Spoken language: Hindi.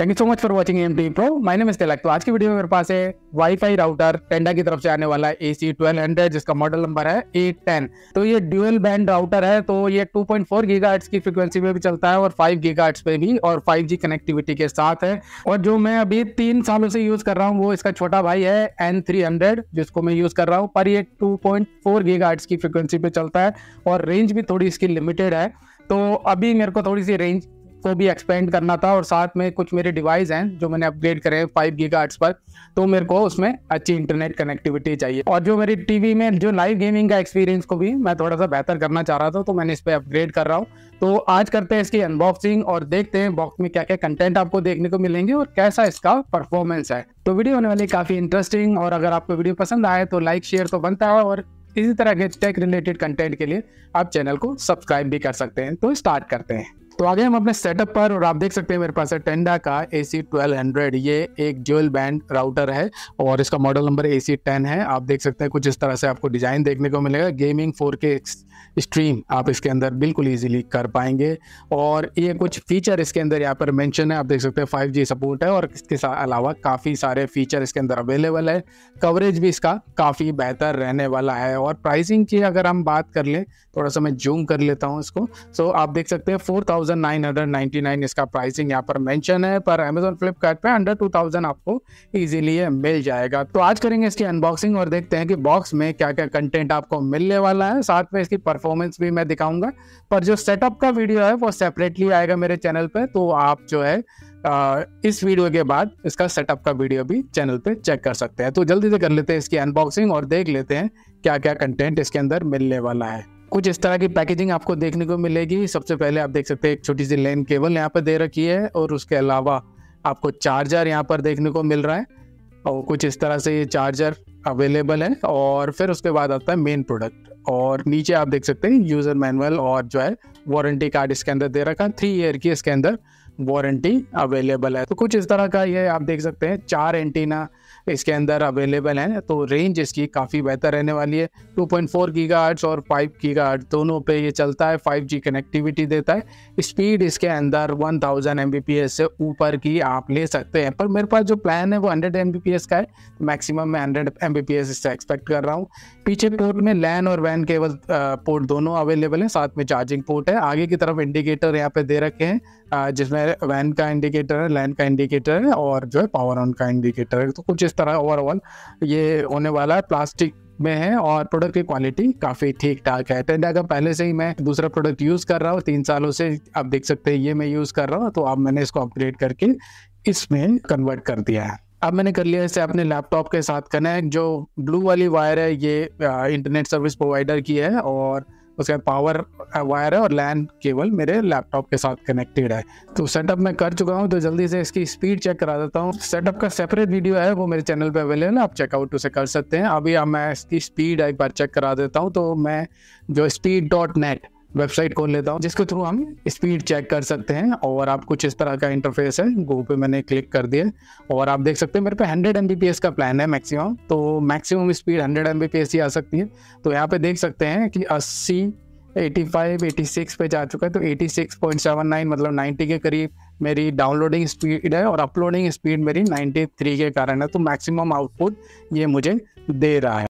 thank you so much for watching M T pro my name is Tilak तो आज की वीडियो में मेरे पास है वाईफाई राउटर टेंडा की तरफ से आने वाला ए सी ट्वेल्व हंड्रेड जिसका मॉडल नंबर है ए टेन तो ये ड्यूएल बैंड राउटर है तो ये टू पॉइंट फोर गीगाहर्ट्ज की फ्रिक्वेंसी में भी चलता है और फाइव गीगाहर्ट्ज पे भी और फाइव जी कनेक्टिविटी के साथ है और जो मैं अभी तीन सालों से यूज कर रहा हूँ वो इसका छोटा भाई है एन थ्री हंड्रेड जिसको मैं यूज कर रहा हूँ पर ये टू पॉइंट फोर गीगाहर्ट्ज की फ्रिक्वेंसी पे चलता है और रेंज भी थोड़ी इसकी लिमिटेड है तो अभी मेरे को थोड़ी सी रेंज को भी एक्सपेंड करना था और साथ में कुछ मेरे डिवाइस हैं जो मैंने अपग्रेड करे हैं फाइव गीगा पर तो मेरे को उसमें अच्छी इंटरनेट कनेक्टिविटी चाहिए और जो मेरी टीवी में जो लाइव गेमिंग का एक्सपीरियंस को भी मैं थोड़ा सा बेहतर करना चाह रहा था तो मैंने इस पर अपग्रेड कर रहा हूँ तो आज करते हैं इसकी अनबॉक्सिंग और देखते हैं बॉक्स में क्या क्या कंटेंट आपको देखने को मिलेंगे और कैसा इसका परफॉर्मेंस है तो वीडियो होने वाली काफ़ी इंटरेस्टिंग और अगर आपको वीडियो पसंद आए तो लाइक शेयर तो बनता है और इसी तरह के टेक रिलेटेड कंटेंट के लिए आप चैनल को सब्सक्राइब भी कर सकते हैं तो स्टार्ट करते हैं तो आगे हम अपने सेटअप पर और आप देख सकते हैं मेरे पास है टेंडा का ए सी ट्वेल्व हंड्रेड ये एक ज्वेल बैंड राउटर है और इसका model number A C ten है आप देख सकते हैं कुछ इस तरह से आपको डिज़ाइन देखने को मिलेगा गेमिंग फोर के स्ट्रीम आप इसके अंदर बिल्कुल इजीली कर पाएंगे और ये कुछ फीचर इसके अंदर यहाँ पर मैंशन है आप देख सकते हैं फाइव जी सपोर्ट है और इसके अलावा काफ़ी सारे फीचर इसके अंदर अवेलेबल है कवरेज भी इसका काफ़ी बेहतर रहने वाला है और प्राइसिंग की अगर हम बात कर लें थोड़ा सा मैं जूम कर लेता हूँ इसको सो आप देख सकते हैं फोर 1999 इसका प्राइसिंग यहाँ पर मेंशन है पर अमेजोन फ्लिपकार्ट पे अंडर 2000 आपको इजीली मिल जाएगा तो आज करेंगे इसकी अनबॉक्सिंग और देखते हैं कि बॉक्स में क्या क्या कंटेंट आपको मिलने वाला है साथ में इसकी परफॉर्मेंस भी मैं दिखाऊंगा पर जो सेटअप का वीडियो है वो सेपरेटली आएगा मेरे चैनल पर तो आप जो है आ, इस वीडियो के बाद इसका सेटअप का वीडियो भी चैनल पे चेक कर सकते हैं तो जल्दी से कर लेते हैं इसकी अनबॉक्सिंग और देख लेते हैं क्या क्या कंटेंट इसके अंदर मिलने वाला है कुछ इस तरह की पैकेजिंग आपको देखने को मिलेगी सबसे पहले आप देख सकते हैं एक छोटी सी लेन केबल यहाँ पर दे रखी है और उसके अलावा आपको चार्जर यहाँ पर देखने को मिल रहा है और कुछ इस तरह से ये चार्जर अवेलेबल है और फिर उसके बाद आता है मेन प्रोडक्ट और नीचे आप देख सकते हैं यूज़र मैनुअल और जो है वारंटी कार्ड इसके अंदर दे रखा है थ्री ईयर की इसके अंदर वारंटी अवेलेबल है तो कुछ इस तरह का ये आप देख सकते हैं चार एंटीना इसके अंदर अवेलेबल हैं तो रेंज इसकी काफ़ी बेहतर रहने वाली है 2.4 पॉइंट और 5 गीगा दोनों पे ये चलता है 5G कनेक्टिविटी देता है स्पीड इसके अंदर 1000 थाउजेंड से ऊपर की आप ले सकते हैं पर मेरे पास जो प्लान है वो 100 एम का है मैक्सिमम मैं 100 एम इससे एक्सपेक्ट कर रहा हूँ पीछे पोर्ट में लैन और वैन केवल पोर्ट दोनों अवेलेबल हैं साथ में चार्जिंग पोर्ट है आगे की तरफ इंडिकेटर यहाँ पे दे रखे हैं जिसमें वैन का इंडिकेटर है लैन का इंडिकेटर है और जो है पावर ऑन का इंडिकेटर है तो कुछ इस तरह ओवरऑल ये होने वाला है प्लास्टिक में है और प्रोडक्ट की क्वालिटी काफ़ी ठीक ठाक है टेंडा तो का पहले से ही मैं दूसरा प्रोडक्ट यूज़ कर रहा हूँ तीन सालों से आप देख सकते हैं ये मैं यूज़ कर रहा हूँ तो अब मैंने इसको अपग्रेड करके इसमें कन्वर्ट कर दिया है अब मैंने कर लिया इसे अपने लैपटॉप के साथ कनेक्ट जो ब्लू वाली वायर है ये इंटरनेट सर्विस प्रोवाइडर की है और उसके बाद पावर वायर uh, है और लैन केबल मेरे लैपटॉप के साथ कनेक्टेड है तो सेटअप मैं कर चुका हूँ तो जल्दी से इसकी स्पीड चेक करा देता हूँ सेटअप का सेपरेट वीडियो है वो मेरे चैनल पर अवेलेबल है आप चेकआउट उसे कर सकते हैं अभी मैं इसकी स्पीड एक बार चेक करा देता हूँ तो मैं जो स्पीड डॉट नेट वेबसाइट खोल लेता हूँ जिसके थ्रू हम स्पीड चेक कर सकते हैं और आप कुछ इस तरह का इंटरफेस है गो पे मैंने क्लिक कर दिया और आप देख सकते हैं मेरे पे 100 एम का प्लान है मैक्सिमम तो मैक्सिमम स्पीड 100 एम ही आ सकती है तो यहाँ पे देख सकते हैं कि 80 85, 86 पे जा चुका है तो 86.79 मतलब 90 के करीब मेरी डाउनलोडिंग स्पीड है और अपलोडिंग स्पीड मेरी थ्री के कारण है तो मैक्सिमम आउटपुट ये मुझे दे रहा है